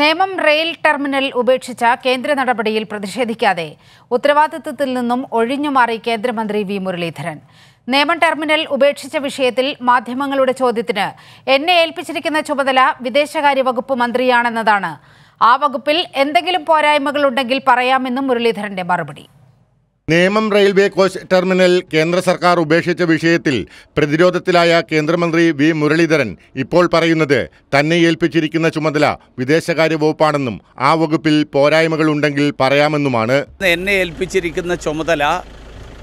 Nemom rail terminal ഉപേക്ഷിച്ച കേന്ദ്ര നടപടിയിൽ പ്രതിഷേധിക്കാതെ ഉത്തരവാദിത്വത്തിൽ നിന്നും ഒഴിഞ്ഞുമാറി കേന്ദ്രമന്ത്രി വി മുരളീധരൻ നേമം ടെർമിനൽ ഉപേക്ഷിച്ച വിഷയത്തിൽ മാധ്യമങ്ങളുടെ ചോദ്യത്തിന് എന്നെ ഏൽപ്പിച്ചിരിക്കുന്ന ചുമതല വിദേശകാര്യ വകുപ്പ് മന്ത്രിയാണെന്നതാണ് ആ വകുപ്പിൽ എന്തെങ്കിലും പോരായ്മകളുണ്ടെങ്കിൽ പറയാമെന്നും മുരളീധരന്റെ മറുപടി നേമം റെയിൽവേ കോച്ച് ടെർമിനൽ കേന്ദ്ര സർക്കാർ ഉപേക്ഷിച്ച വിഷയത്തിൽ പ്രതിരോധത്തിലായ കേന്ദ്രമന്ത്രി വി മുരളീധരൻ ഇപ്പോൾ പറയുന്നത് തന്നെ ഏൽപ്പിച്ചിരിക്കുന്ന ചുമതല വിദേശകാര്യ വകുപ്പാണെന്നും ആ വകുപ്പിൽ പോരായ്മകൾ ഉണ്ടെങ്കിൽ പറയാമെന്നുമാണ് എന്നെ ഏൽപ്പിച്ചിരിക്കുന്ന ചുമതല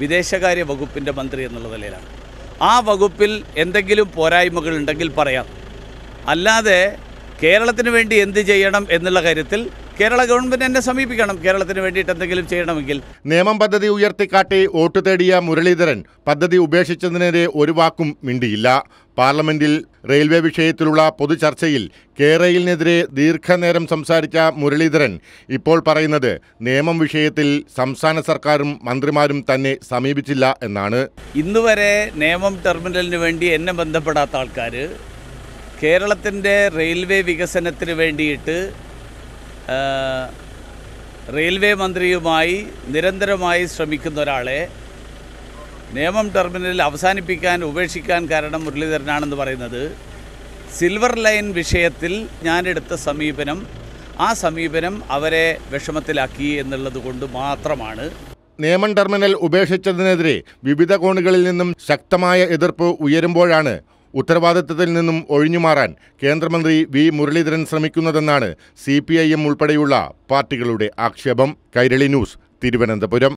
വിദേശകാര്യ വകുപ്പിൻ്റെ മന്ത്രി എന്നുള്ള നിലയിലാണ് ആ വകുപ്പിൽ എന്തെങ്കിലും പോരായ്മകൾ ഉണ്ടെങ്കിൽ പറയാം അല്ലാതെ കേരളത്തിന് വേണ്ടി എന്ത് ചെയ്യണം എന്നുള്ള കാര്യത്തിൽ കേരള ഗവൺമെന്റ് എന്നെ സമീപിക്കണം കേരളത്തിന് വേണ്ടിയിട്ട് എന്തെങ്കിലും ചെയ്യണമെങ്കിൽ നിയമം പദ്ധതി ഉയർത്തിക്കാട്ടി വോട്ട് തേടിയ മുരളീധരൻ പദ്ധതി ഉപേക്ഷിച്ചതിനെതിരെ ഒരു വാക്കും മിണ്ടിയില്ല പാർലമെന്റിൽ റെയിൽവേ വിഷയത്തിലുള്ള പൊതുചർച്ചയിൽ കേരയിലിനെതിരെ ദീർഘനേരം സംസാരിച്ച മുരളീധരൻ ഇപ്പോൾ പറയുന്നത് നിയമം വിഷയത്തിൽ സംസ്ഥാന സർക്കാരും മന്ത്രിമാരും തന്നെ സമീപിച്ചില്ല എന്നാണ് ഇന്നുവരെ നിയമം ടെർമിനലിന് വേണ്ടി എന്നെ ബന്ധപ്പെടാത്ത ആൾക്കാർ കേരളത്തിൻ്റെ റെയിൽവേ വികസനത്തിന് വേണ്ടിയിട്ട് റെയിൽവേ മന്ത്രിയുമായി നിരന്തരമായി ശ്രമിക്കുന്ന ഒരാളെ നിയമം ടെർമിനലിൽ അവസാനിപ്പിക്കാൻ ഉപേക്ഷിക്കാൻ കാരണം മുരളീധരനാണെന്ന് പറയുന്നത് സിൽവർ ലൈൻ വിഷയത്തിൽ ഞാനെടുത്ത സമീപനം ആ സമീപനം അവരെ വിഷമത്തിലാക്കി എന്നുള്ളത് കൊണ്ട് മാത്രമാണ് നിയമം ടെർമിനൽ ഉപേക്ഷിച്ചതിനെതിരെ വിവിധ കോണുകളിൽ നിന്നും ശക്തമായ എതിർപ്പ് ഉയരുമ്പോഴാണ് ഉത്തരവാദിത്തത്തിൽ നിന്നും ഒഴിഞ്ഞുമാറാൻ കേന്ദ്രമന്ത്രി വി മുരളീധരൻ ശ്രമിക്കുന്നതെന്നാണ് സി ഉൾപ്പെടെയുള്ള പാർട്ടികളുടെ ആക്ഷേപം കൈരളി ന്യൂസ് തിരുവനന്തപുരം